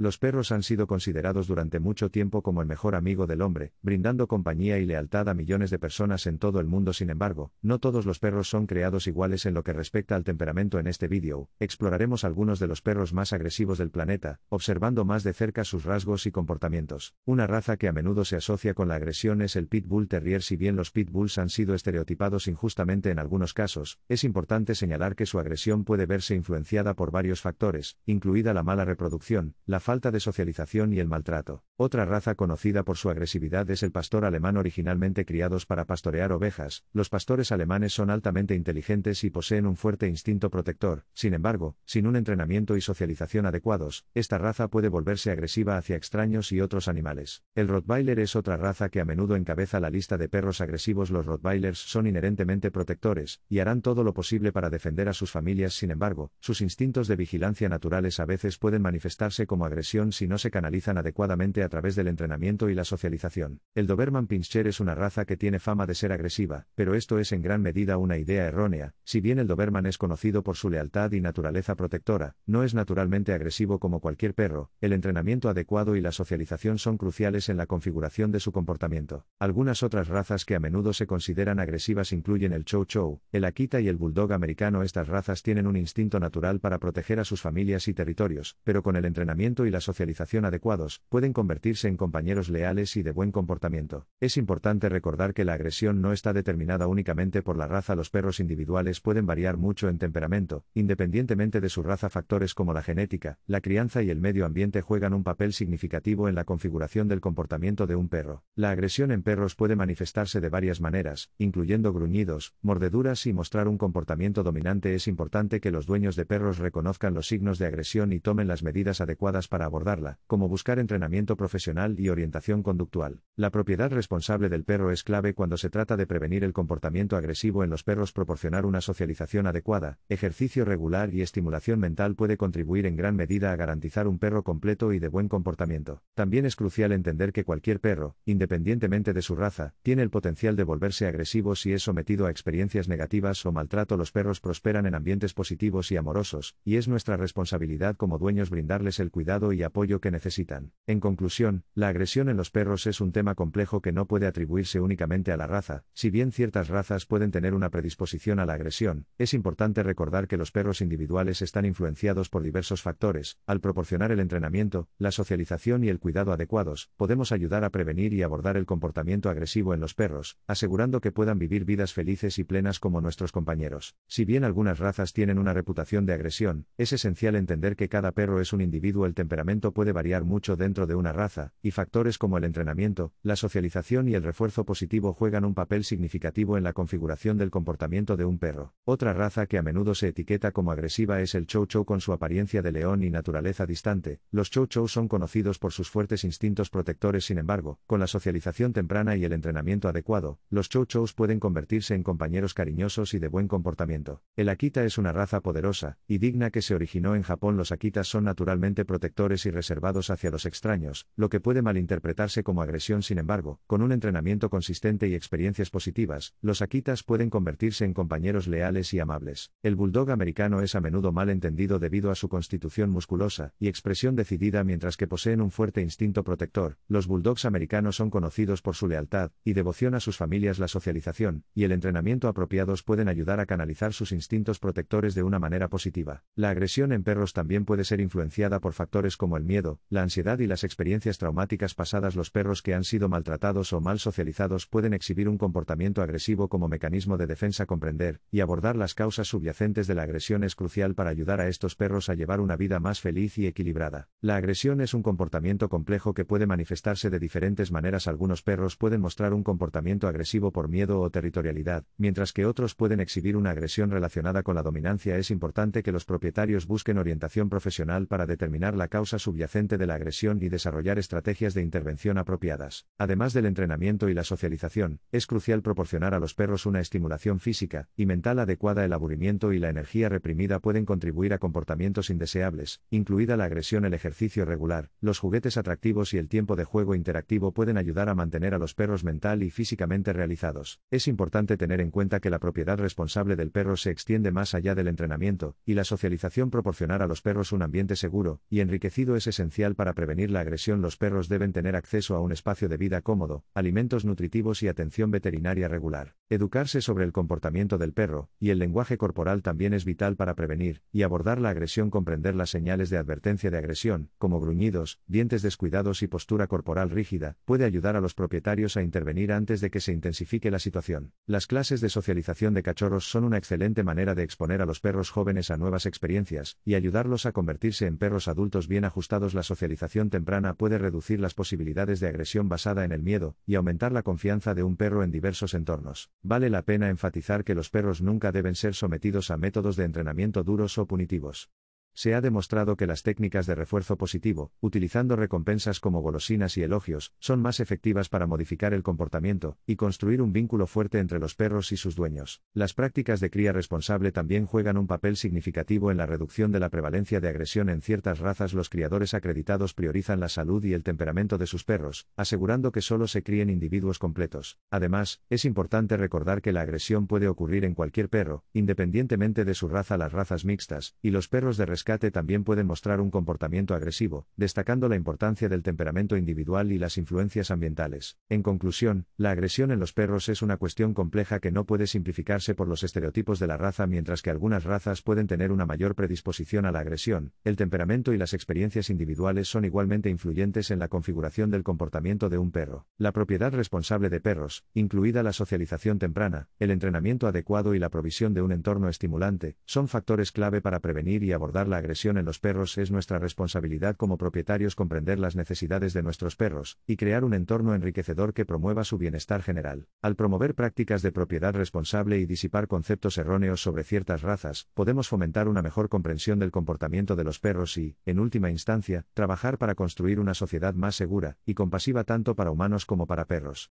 Los perros han sido considerados durante mucho tiempo como el mejor amigo del hombre, brindando compañía y lealtad a millones de personas en todo el mundo. Sin embargo, no todos los perros son creados iguales en lo que respecta al temperamento. En este vídeo, exploraremos algunos de los perros más agresivos del planeta, observando más de cerca sus rasgos y comportamientos. Una raza que a menudo se asocia con la agresión es el Pitbull Terrier. Si bien los Pitbulls han sido estereotipados injustamente en algunos casos, es importante señalar que su agresión puede verse influenciada por varios factores, incluida la mala reproducción, la falta de socialización y el maltrato. Otra raza conocida por su agresividad es el pastor alemán originalmente criados para pastorear ovejas, los pastores alemanes son altamente inteligentes y poseen un fuerte instinto protector, sin embargo, sin un entrenamiento y socialización adecuados, esta raza puede volverse agresiva hacia extraños y otros animales. El Rottweiler es otra raza que a menudo encabeza la lista de perros agresivos. Los Rottweilers son inherentemente protectores, y harán todo lo posible para defender a sus familias, sin embargo, sus instintos de vigilancia naturales a veces pueden manifestarse como agresión si no se canalizan adecuadamente a través del entrenamiento y la socialización. El Doberman Pinscher es una raza que tiene fama de ser agresiva, pero esto es en gran medida una idea errónea. Si bien el Doberman es conocido por su lealtad y naturaleza protectora, no es naturalmente agresivo como cualquier perro. El entrenamiento adecuado y la socialización son cruciales en la configuración de su comportamiento. Algunas otras razas que a menudo se consideran agresivas incluyen el Chow Chow, el Akita y el Bulldog americano. Estas razas tienen un instinto natural para proteger a sus familias y territorios, pero con el entrenamiento y la socialización adecuados, pueden convertirse en compañeros leales y de buen comportamiento. Es importante recordar que la agresión no está determinada únicamente por la raza. Los perros individuales pueden variar mucho en temperamento, independientemente de su raza. Factores como la genética, la crianza y el medio ambiente juegan un papel significativo en la configuración del comportamiento de un perro. La agresión en perros puede manifestarse de varias maneras, incluyendo gruñidos, mordeduras y mostrar un comportamiento dominante. Es importante que los dueños de perros reconozcan los signos de agresión y tomen las medidas adecuadas para abordarla, como buscar entrenamiento profesional profesional y orientación conductual. La propiedad responsable del perro es clave cuando se trata de prevenir el comportamiento agresivo en los perros. Proporcionar una socialización adecuada, ejercicio regular y estimulación mental puede contribuir en gran medida a garantizar un perro completo y de buen comportamiento. También es crucial entender que cualquier perro, independientemente de su raza, tiene el potencial de volverse agresivo si es sometido a experiencias negativas o maltrato. Los perros prosperan en ambientes positivos y amorosos, y es nuestra responsabilidad como dueños brindarles el cuidado y apoyo que necesitan. En conclusión, la agresión en los perros es un tema complejo que no puede atribuirse únicamente a la raza, si bien ciertas razas pueden tener una predisposición a la agresión, es importante recordar que los perros individuales están influenciados por diversos factores, al proporcionar el entrenamiento, la socialización y el cuidado adecuados, podemos ayudar a prevenir y abordar el comportamiento agresivo en los perros, asegurando que puedan vivir vidas felices y plenas como nuestros compañeros. Si bien algunas razas tienen una reputación de agresión, es esencial entender que cada perro es un individuo, el temperamento puede variar mucho dentro de una raza, raza, y factores como el entrenamiento, la socialización y el refuerzo positivo juegan un papel significativo en la configuración del comportamiento de un perro. Otra raza que a menudo se etiqueta como agresiva es el Chow Chow con su apariencia de león y naturaleza distante. Los Chow Chow son conocidos por sus fuertes instintos protectores, sin embargo, con la socialización temprana y el entrenamiento adecuado, los Chow Chows pueden convertirse en compañeros cariñosos y de buen comportamiento. El Akita es una raza poderosa y digna que se originó en Japón. Los Akitas son naturalmente protectores y reservados hacia los extraños, lo que puede malinterpretarse como agresión. Sin embargo, con un entrenamiento consistente y experiencias positivas, los Akitas pueden convertirse en compañeros leales y amables. El bulldog americano es a menudo mal entendido debido a su constitución musculosa y expresión decidida mientras que poseen un fuerte instinto protector. Los bulldogs americanos son conocidos por su lealtad y devoción a sus familias. La socialización y el entrenamiento apropiados pueden ayudar a canalizar sus instintos protectores de una manera positiva. La agresión en perros también puede ser influenciada por factores como el miedo, la ansiedad y las experiencias traumáticas pasadas los perros que han sido maltratados o mal socializados pueden exhibir un comportamiento agresivo como mecanismo de defensa comprender y abordar las causas subyacentes de la agresión es crucial para ayudar a estos perros a llevar una vida más feliz y equilibrada. La agresión es un comportamiento complejo que puede manifestarse de diferentes maneras algunos perros pueden mostrar un comportamiento agresivo por miedo o territorialidad, mientras que otros pueden exhibir una agresión relacionada con la dominancia es importante que los propietarios busquen orientación profesional para determinar la causa subyacente de la agresión y desarrollar estrategias de intervención apropiadas. Además del entrenamiento y la socialización, es crucial proporcionar a los perros una estimulación física y mental adecuada. El aburrimiento y la energía reprimida pueden contribuir a comportamientos indeseables, incluida la agresión. El ejercicio regular, los juguetes atractivos y el tiempo de juego interactivo pueden ayudar a mantener a los perros mental y físicamente realizados. Es importante tener en cuenta que la propiedad responsable del perro se extiende más allá del entrenamiento, y la socialización proporcionar a los perros un ambiente seguro y enriquecido es esencial para prevenir la agresión los perros deben tener acceso a un espacio de vida cómodo, alimentos nutritivos y atención veterinaria regular. Educarse sobre el comportamiento del perro, y el lenguaje corporal también es vital para prevenir y abordar la agresión, comprender las señales de advertencia de agresión, como gruñidos, dientes descuidados y postura corporal rígida, puede ayudar a los propietarios a intervenir antes de que se intensifique la situación. Las clases de socialización de cachorros son una excelente manera de exponer a los perros jóvenes a nuevas experiencias, y ayudarlos a convertirse en perros adultos bien ajustados. La socialización temprana puede de reducir las posibilidades de agresión basada en el miedo y aumentar la confianza de un perro en diversos entornos. Vale la pena enfatizar que los perros nunca deben ser sometidos a métodos de entrenamiento duros o punitivos se ha demostrado que las técnicas de refuerzo positivo, utilizando recompensas como golosinas y elogios, son más efectivas para modificar el comportamiento y construir un vínculo fuerte entre los perros y sus dueños. Las prácticas de cría responsable también juegan un papel significativo en la reducción de la prevalencia de agresión en ciertas razas. Los criadores acreditados priorizan la salud y el temperamento de sus perros, asegurando que solo se críen individuos completos. Además, es importante recordar que la agresión puede ocurrir en cualquier perro, independientemente de su raza. Las razas mixtas y los perros de rescate también pueden mostrar un comportamiento agresivo, destacando la importancia del temperamento individual y las influencias ambientales. En conclusión, la agresión en los perros es una cuestión compleja que no puede simplificarse por los estereotipos de la raza mientras que algunas razas pueden tener una mayor predisposición a la agresión, el temperamento y las experiencias individuales son igualmente influyentes en la configuración del comportamiento de un perro. La propiedad responsable de perros, incluida la socialización temprana, el entrenamiento adecuado y la provisión de un entorno estimulante, son factores clave para prevenir y abordar la agresión en los perros es nuestra responsabilidad como propietarios comprender las necesidades de nuestros perros, y crear un entorno enriquecedor que promueva su bienestar general. Al promover prácticas de propiedad responsable y disipar conceptos erróneos sobre ciertas razas, podemos fomentar una mejor comprensión del comportamiento de los perros y, en última instancia, trabajar para construir una sociedad más segura y compasiva tanto para humanos como para perros.